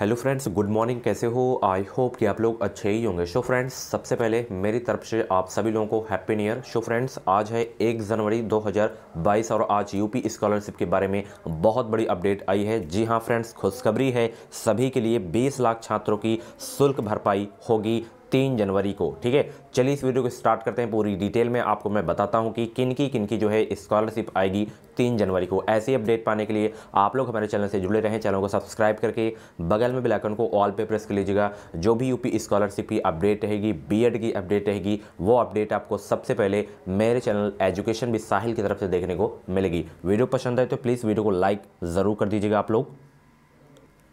hello friends good morning कैसे हो I hope कि आप लोग अच्छे ही होंगे शो फ्रेंड्स सबसे पहले मेरी तरफ से आप सभी लोगों को happy new year so friends आज है एक जनवरी 2022 और आज यूपी स्कॉलरशिप के बारे में बहुत बड़ी अपडेट आई है जी हाँ फ्रेंड्स खुशखबरी है सभी के लिए 20 लाख छात्रों की शुल्क भरपाई होगी तीन जनवरी को ठीक है चलिए इस वीडियो को स्टार्ट करते हैं पूरी डिटेल में आपको मैं बताता हूँ कि किन की किन की जो है स्कॉलरशिप आएगी तीन जनवरी को ऐसी अपडेट पाने के लिए आप लोग हमारे चैनल से जुड़े रहें चैनल को सब्सक्राइब करके बगल में बिलाकन को ऑल पे प्रेस कर लीजिएगा जो भी यूपी स्कॉलरशिप की अपडेट रहेगी बी की अपडेट रहेगी वो अपडेट आपको सबसे पहले मेरे चैनल एजुकेशन भी साहिल की तरफ से देखने को मिलेगी वीडियो पसंद आए तो प्लीज़ वीडियो को लाइक ज़रूर कर दीजिएगा आप लोग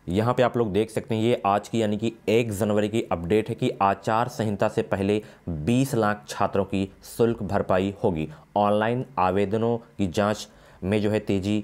यहाँ पे आप लोग देख सकते हैं ये आज की यानी कि एक जनवरी की अपडेट है कि आचार संहिता से पहले 20 लाख छात्रों की शुल्क भरपाई होगी ऑनलाइन आवेदनों की जांच में जो है तेज़ी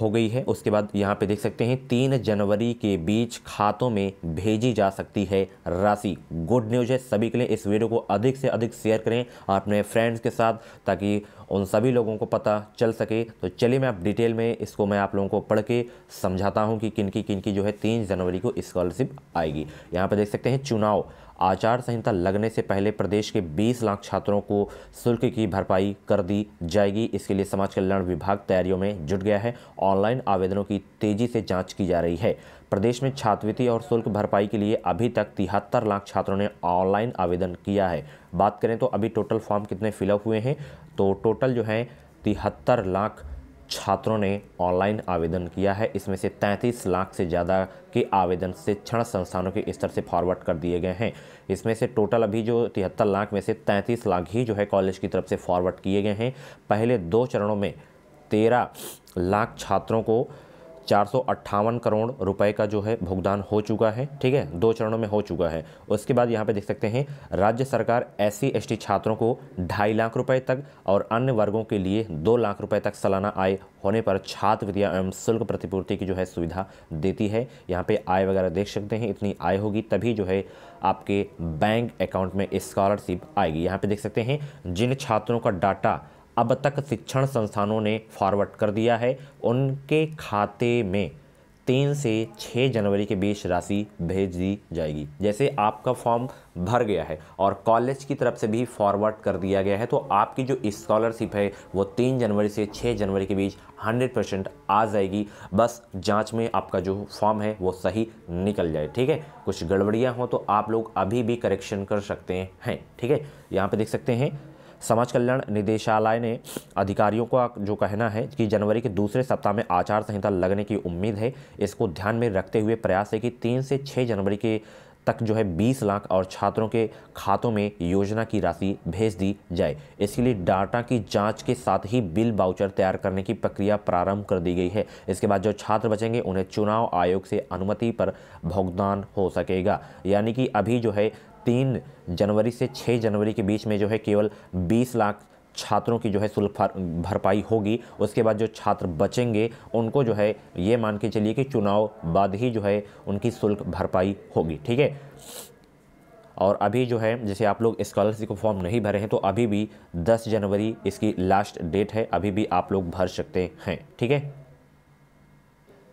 हो गई है उसके बाद यहाँ पे देख सकते हैं तीन जनवरी के बीच खातों में भेजी जा सकती है राशि गुड न्यूज है सभी के लिए इस वीडियो को अधिक से अधिक शेयर करें अपने फ्रेंड्स के साथ ताकि उन सभी लोगों को पता चल सके तो चलिए मैं आप डिटेल में इसको मैं आप लोगों को पढ़ के समझाता हूँ कि किनकी किनकी जो है तीन जनवरी को स्कॉलरशिप आएगी यहाँ पर देख सकते हैं चुनाव आचार संहिता लगने से पहले प्रदेश के 20 लाख छात्रों को शुल्क की भरपाई कर दी जाएगी इसके लिए समाज कल्याण विभाग तैयारियों में जुट गया है ऑनलाइन आवेदनों की तेजी से जाँच की जा रही है प्रदेश में छात्रवृत्ति और शुल्क भरपाई के लिए अभी तक तिहत्तर लाख छात्रों ने ऑनलाइन आवेदन किया है बात करें तो अभी टोटल फॉर्म कितने फिलअप हुए हैं तो टोटल जो है तिहत्तर लाख छात्रों ने ऑनलाइन आवेदन किया है इसमें से 33 लाख से ज़्यादा के आवेदन शिक्षण संस्थानों के स्तर से फॉरवर्ड कर दिए गए हैं इसमें से टोटल अभी जो तिहत्तर लाख में से 33 लाख ही जो है कॉलेज की तरफ से फॉरवर्ड किए गए हैं पहले दो चरणों में तेरह लाख छात्रों को चार करोड़ रुपए का जो है भुगतान हो चुका है ठीक है दो चरणों में हो चुका है उसके बाद यहाँ पे देख सकते हैं राज्य सरकार एस सी छात्रों को ढाई लाख रुपए तक और अन्य वर्गों के लिए दो लाख रुपए तक सालाना आय होने पर छात्रवृत्ति एवं शुल्क प्रतिपूर्ति की जो है सुविधा देती है यहाँ पे आय वगैरह देख सकते हैं इतनी आय होगी तभी जो है आपके बैंक अकाउंट में स्कॉलरशिप आएगी यहाँ पर देख सकते हैं जिन छात्रों का डाटा अब तक शिक्षण संस्थानों ने फॉरवर्ड कर दिया है उनके खाते में तीन से छः जनवरी के बीच राशि भेज दी जाएगी जैसे आपका फॉर्म भर गया है और कॉलेज की तरफ से भी फॉरवर्ड कर दिया गया है तो आपकी जो स्कॉलरशिप है वो तीन जनवरी से छः जनवरी के बीच 100 परसेंट आ जाएगी बस जांच में आपका जो फॉर्म है वो सही निकल जाए ठीक है कुछ गड़बड़ियाँ हों तो आप लोग अभी भी करेक्शन कर सकते हैं ठीक है यहाँ पर देख सकते हैं समाज कल्याण निदेशालय ने अधिकारियों का जो कहना है कि जनवरी के दूसरे सप्ताह में आचार संहिता लगने की उम्मीद है इसको ध्यान में रखते हुए प्रयास है कि तीन से छः जनवरी के तक जो है बीस लाख और छात्रों के खातों में योजना की राशि भेज दी जाए इसके लिए डाटा की जांच के साथ ही बिल बाउचर तैयार करने की प्रक्रिया प्रारंभ कर दी गई है इसके बाद जो छात्र बचेंगे उन्हें चुनाव आयोग से अनुमति पर भुगतान हो सकेगा यानी कि अभी जो है तीन जनवरी से छः जनवरी के बीच में जो है केवल बीस लाख छात्रों की जो है शुल्क भरपाई होगी उसके बाद जो छात्र बचेंगे उनको जो है ये मान के चलिए कि चुनाव बाद ही जो है उनकी शुल्क भरपाई होगी ठीक है और अभी जो है जैसे आप लोग स्कॉलरशिप को फॉर्म नहीं भरे हैं तो अभी भी 10 जनवरी इसकी लास्ट डेट है अभी भी आप लोग भर सकते हैं ठीक है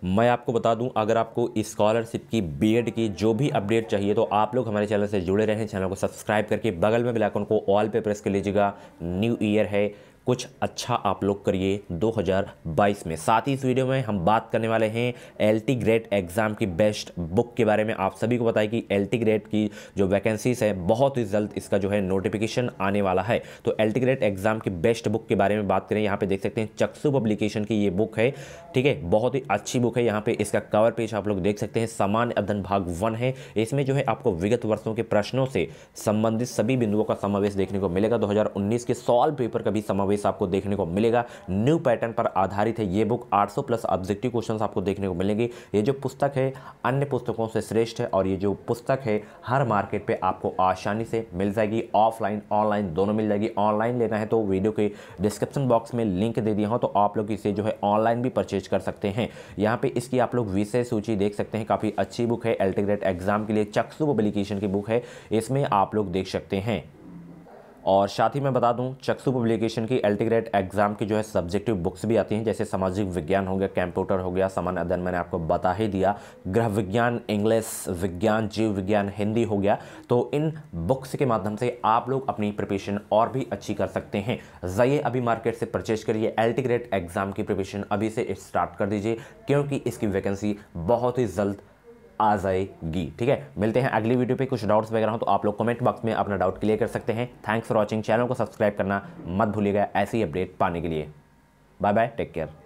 मैं आपको बता दूं अगर आपको स्कॉलरशिप की बीएड की जो भी अपडेट चाहिए तो आप लोग हमारे चैनल से जुड़े रहें चैनल को सब्सक्राइब करके बगल में बेलाइकन को ऑल पे प्रेस कर लीजिएगा न्यू ईयर है कुछ अच्छा आप लोग करिए 2022 में साथ ही इस वीडियो में हम बात करने वाले हैं एल टी ग्रेड एग्ज़ाम की बेस्ट बुक के बारे में आप सभी को बताए कि एल टी ग्रेड की जो वैकेंसीज है बहुत ही जल्द इसका जो है नोटिफिकेशन आने वाला है तो एल टी ग्रेड एग्ज़ाम की बेस्ट बुक के बारे में बात करें यहाँ पे देख सकते हैं चक्सू पब्लिकेशन की ये बुक है ठीक है बहुत ही अच्छी बुक है यहाँ पर इसका कवर पेज आप लोग देख सकते हैं सामान्य अध्ययन भाग वन है इसमें जो है आपको विगत वर्षों के प्रश्नों से संबंधित सभी बिंदुओं का समावेश देखने को मिलेगा दो के सॉल्व पेपर का भी समावेश प्रवेश आपको देखने को मिलेगा न्यू पैटर्न पर आधारित है ये बुक 800 प्लस ऑब्जेक्टिव क्वेश्चंस आपको देखने को मिलेंगे ये जो पुस्तक है अन्य पुस्तकों से श्रेष्ठ है और ये जो पुस्तक है हर मार्केट पर आपको आसानी से मिल जाएगी ऑफलाइन ऑनलाइन दोनों मिल जाएगी ऑनलाइन लेना है तो वीडियो के डिस्क्रिप्शन बॉक्स में लिंक दे दिया हूँ तो आप लोग इसे जो है ऑनलाइन भी परचेज कर सकते हैं यहाँ पर इसकी आप लोग विषय सूची देख सकते हैं काफ़ी अच्छी बुक है एल्टीग्रेट एग्जाम के लिए चक्सु पब्लिकेशन की बुक है इसमें आप लोग देख सकते हैं और साथ ही मैं बता दूं चक्सू पब्लिकेशन की एल्टीग्रेट एग्ज़ाम की जो है सब्जेक्टिव बुक्स भी आती हैं जैसे सामाजिक विज्ञान हो गया कंप्यूटर हो गया सामान्य अध्ययन मैंने आपको बता ही दिया गृह विज्ञान इंग्लिश विज्ञान जीव विज्ञान हिंदी हो गया तो इन बुक्स के माध्यम से आप लोग अपनी प्रिपरेशन और भी अच्छी कर सकते हैं जाइए अभी मार्केट से परचेज करिए एल्टीग्रेट एग्ज़ाम की प्रिपरेशन अभी से स्टार्ट कर दीजिए क्योंकि इसकी वैकेंसी बहुत ही जल्द आ जाएगी ठीक है मिलते हैं अगली वीडियो पे कुछ डाउट्स वगैरह हो तो आप लोग कमेंट बॉक्स में अपना डाउट क्लियर कर सकते हैं थैंक्स फॉर वॉचिंग चैनल को सब्सक्राइब करना मत भूलिएगा ऐसी अपडेट पाने के लिए बाय बाय टेक केयर